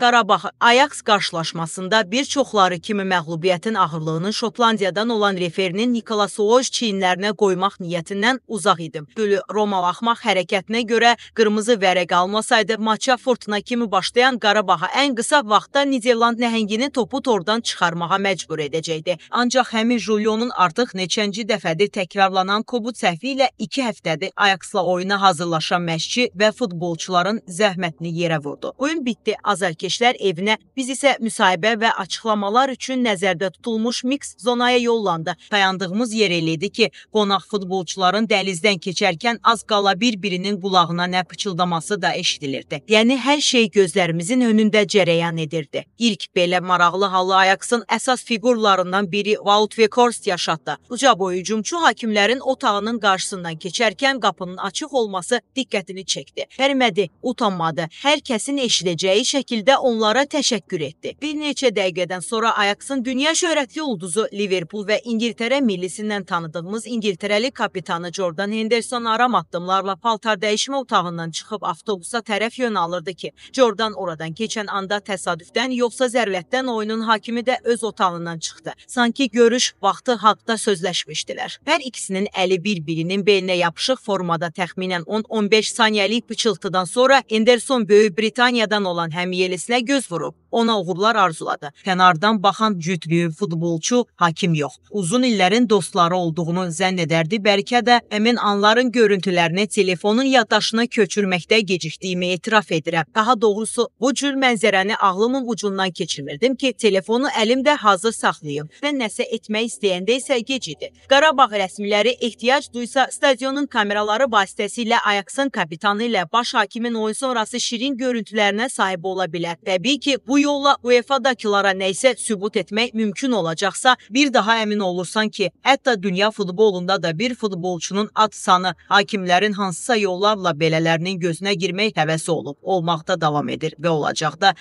Qarabağ Ayaks qarşılaşmasında bir çoxları kimi məğlubiyyətin ağırlığını Şotlandiyadan olan referinin Nikolas Oğuz çiyinlərinə qoymaq niyyətindən uzaq idi. Bölü Roma axmaq hərəkətinə görə qırmızı vərəq almasaydı maça fırtına kimi başlayan Qarabağa ən qısa vaxtda Niderland nəhəngini topu tordan çıxarmağa məcbur edəcəkdi. Ancaq həmin Julionun artıq neçənci dəfədir təkrarlanan kobud səhvi ilə 2 həftədir Ayaksla oyuna hazırlaşan məşqçi və futbolçuların zəhmətini yerə vurdu. Oyun bitdi. Azərkeş Sərnişinlər evinə, biz isə müsahibə və açıqlamalar üçün nəzərdə tutulmuş miks zonaya yollandıq. Dayandığımız yer elə idi ki, qonaq futbolçuların dəlizdən keçərkən az qala bir-birinin qulağına nə pıçıldaması da eşidilirdi. Yəni hər şey gözlərimizin önündə cərəyan edirdi. İlk belə maraqlı halı Ajaxın əsas fiqurlarından biri Wout Weghorst yaşatdı. Uca boyu hücumçu hakimlərin otağının qarşısından keçərkən qapının açıq olması diqqətini çəkdi. Vermədi, utanmadı. Hər kəsin eşidəcəyi şəkildə onlara təşəkkür etdi. Bir neçə dəqiqədən sonra Ajaxın dünya şöhrətli ulduzu Liverpool və İngiltərə millisindən tanıdığımız İngiltərəli kapitanı Jordan Henderson aram addımlarla paltar dəyişmə otağından çıxıb avtobusa tərəf yön alırdı ki, Jordan oradan keçən anda təsadüfdən yoxsa zərlətdən oyunun hakimi də öz otağından çıxdı. Sanki görüş vaxtı haqda sözləşmişdilər. Hər ikisinin əli bir-birinin beyninə yapışıq formada təxminən 10-15 saniyəlik pıçıltıdan sonra Henderson Böyük Britaniyadan olan həmyelisləri Pərisinə göz vurub, ona uğurlar arzuladı. Kənardan baxan cütlüyü futbolçu hakim yox. Uzun illərin dostları olduğunu zənn edərdi, bəlkə də həmin anların görüntülərini telefonun yaddaşına köçürməkdə gecikdiyimi etiraf edirəm. Daha doğrusu bu cür mənzərəni ağlımın ucundan keçirmirdim ki, telefonu əlimdə hazır saxlayım və nəsə etmək istəyəndə isə gec idi. Qarabağ rəsmiləri ehtiyac duysa stadionun kameraları vasitəsilə Ajaxın kapitanı ilə baş hakimin oyun sonrası şirin görüntülərinə sahib ola bilər. Təbii ki, bu yolla UEFA-dakılara nə isə sübut etmək mümkün olacaqsa, bir daha əmin olursan ki, hətta dünya futbolunda da bir futbolçunun ad sanı hakimlərin hansısa yollarla belələrinin gözünə girmək həvəsi olub, olmaqda davam edir və olacaq da.